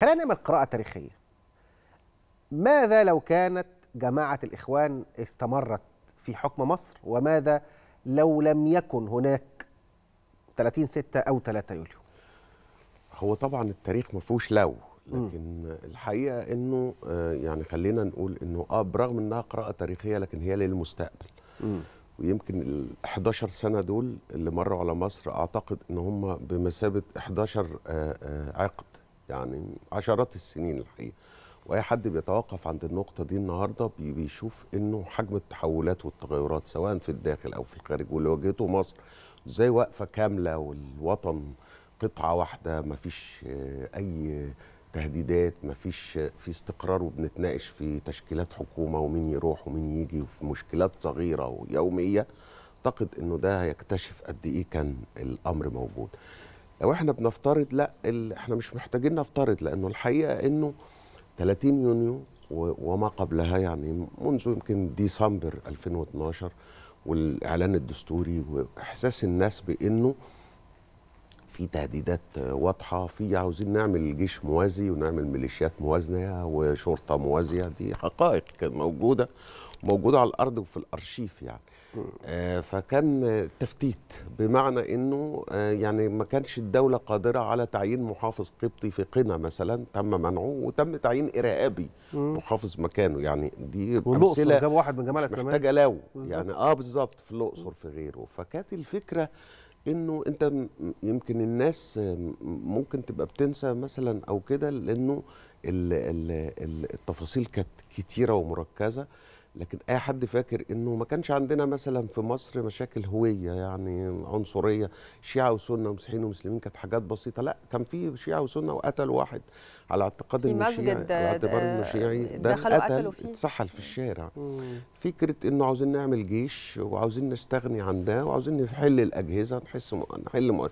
خلينا نعمل قراءة تاريخية. ماذا لو كانت جماعة الإخوان استمرت في حكم مصر وماذا لو لم يكن هناك 30 6 أو 3 يوليو؟ هو طبعا التاريخ ما فيهوش لو لكن م. الحقيقة انه آه، يعني خلينا نقول انه اه برغم انها قراءة تاريخية لكن هي للمستقبل. م. ويمكن ال 11 سنه دول اللي مروا على مصر اعتقد ان هم بمثابه 11 آه، آه، عقد يعني عشرات السنين الحقيقه واي حد بيتوقف عند النقطه دي النهارده بيشوف انه حجم التحولات والتغيرات سواء في الداخل او في الخارج واللي واجهته مصر ازاي واقفه كامله والوطن قطعه واحده مفيش آه، اي تهديدات مفيش آه، في استقرار وبنتناقش في تشكيلات حكومه ومين يروح ومين يجي وفي مشكلات صغيره ويوميه اعتقد انه ده هيكتشف قد ايه كان الامر موجود لو احنا بنفترض لا احنا مش محتاجين نفترض لانه الحقيقه انه 30 يونيو وما قبلها يعني منذ يمكن ديسمبر 2012 والاعلان الدستوري واحساس الناس بانه في تهديدات واضحه في عاوزين نعمل جيش موازي ونعمل ميليشيات موازنه وشرطه موازيه دي حقائق كانت موجوده موجوده على الارض وفي الارشيف يعني آه، فكان تفتيت بمعنى انه آه، يعني ما كانش الدوله قادره على تعيين محافظ قبطي في قنا مثلا تم منعه وتم تعيين ارهابي محافظ مكانه يعني دي امثله جاب واحد من جمال الاسلاميه محتاجه لو يعني اه بالظبط في الاقصر في غيره فكانت الفكره انه انت يمكن الناس ممكن تبقى بتنسى مثلا او كده لانه التفاصيل كانت كتيره ومركزه لكن اي حد فاكر انه ما كانش عندنا مثلا في مصر مشاكل هويه يعني عنصريه شيعه وسنه ومسيحيين ومسلمين كانت حاجات بسيطه لا كان في شيعه وسنه وقتل واحد على اعتقاد انه شيعي على اعتبار انه آه، شيعي ده قتل اتسحل في الشارع فكره انه عاوزين نعمل جيش وعاوزين نستغني عن ده وعاوزين نحل الاجهزه نحس نحل م...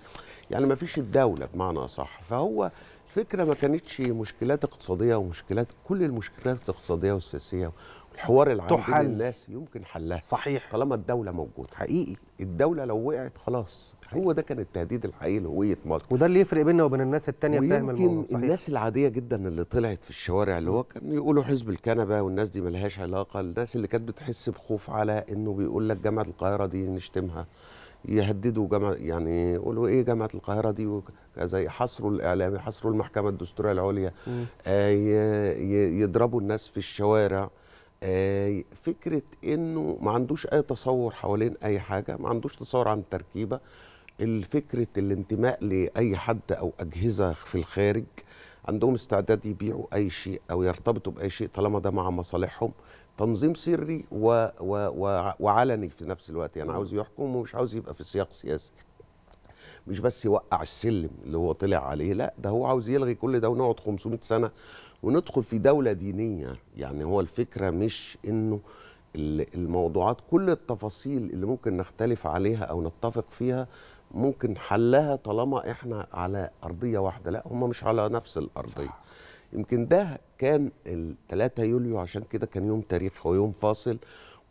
يعني ما فيش الدوله بمعنى اصح فهو الفكره ما كانتش مشكلات اقتصاديه ومشكلات كل المشكلات الاقتصاديه والسياسيه الحوار العام تحل الناس يمكن حلها صحيح طالما الدوله موجوده حقيقي الدوله لو وقعت خلاص هو ده كان التهديد الحقيقي لهويه مصر وده اللي يفرق بيننا وبين الناس التانية فاهم الموضوع صحيح الناس العاديه جدا اللي طلعت في الشوارع اللي هو كان يقولوا حزب الكنبه والناس دي ملهاش علاقه الناس اللي كانت بتحس بخوف على انه بيقول لك جامعه القاهره دي نشتمها يهددوا جامعه يعني يقولوا ايه جامعه القاهره دي زي حصروا الاعلام حصروا المحكمه الدستوريه العليا آه يضربوا الناس في الشوارع آه، فكره انه ما عندوش اي تصور حوالين اي حاجه ما عندوش تصور عن التركيبة الفكره الانتماء لاي حد او اجهزه في الخارج عندهم استعداد يبيعوا اي شيء او يرتبطوا باي شيء طالما ده مع مصالحهم تنظيم سري و و و وعلني في نفس الوقت يعني عاوز يحكم ومش عاوز يبقى في سياق سياسي مش بس يوقع السلم اللي هو طلع عليه لا ده هو عاوز يلغي كل ده ونقعد 500 سنه وندخل في دولة دينية يعني هو الفكرة مش أنه الموضوعات كل التفاصيل اللي ممكن نختلف عليها أو نتفق فيها ممكن حلها طالما احنا على أرضية واحدة لا هم مش على نفس الأرضية يمكن ده كان 3 يوليو عشان كده كان يوم تاريخي ويوم فاصل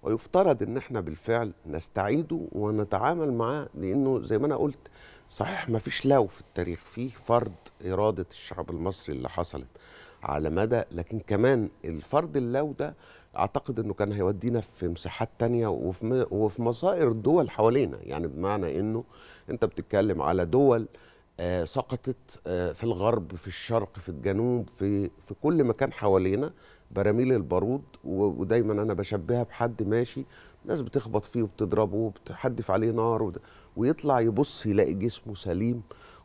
ويفترض ان احنا بالفعل نستعيده ونتعامل معاه لانه زي ما انا قلت صحيح ما فيش لو في التاريخ فيه فرض اراده الشعب المصري اللي حصلت على مدى لكن كمان الفرد اللو ده اعتقد انه كان هيودينا في مساحات تانية وفي وفي مصائر الدول حوالينا يعني بمعنى انه انت بتتكلم على دول آه سقطت آه في الغرب في الشرق في الجنوب في في كل مكان حوالينا براميل البارود ودايما انا بشبهها بحد ماشي الناس بتخبط فيه وبتضربه وبتحدف عليه نار ويطلع يبص يلاقي جسمه سليم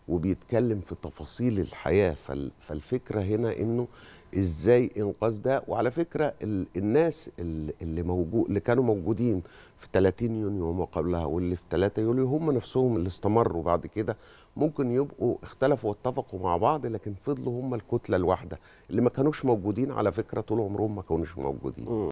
وبيتكلم في تفاصيل الحياه فالفكره هنا انه ازاي انقاذ ده وعلى فكره الناس اللي موجود اللي كانوا موجودين في 30 يونيو وما قبلها واللي في 3 يوليو هم نفسهم اللي استمروا بعد كده ممكن يبقوا اختلفوا واتفقوا مع بعض لكن فضلوا هم الكتله الواحده اللي ما كانوش موجودين على فكره طول عمرهم ما كانوش موجودين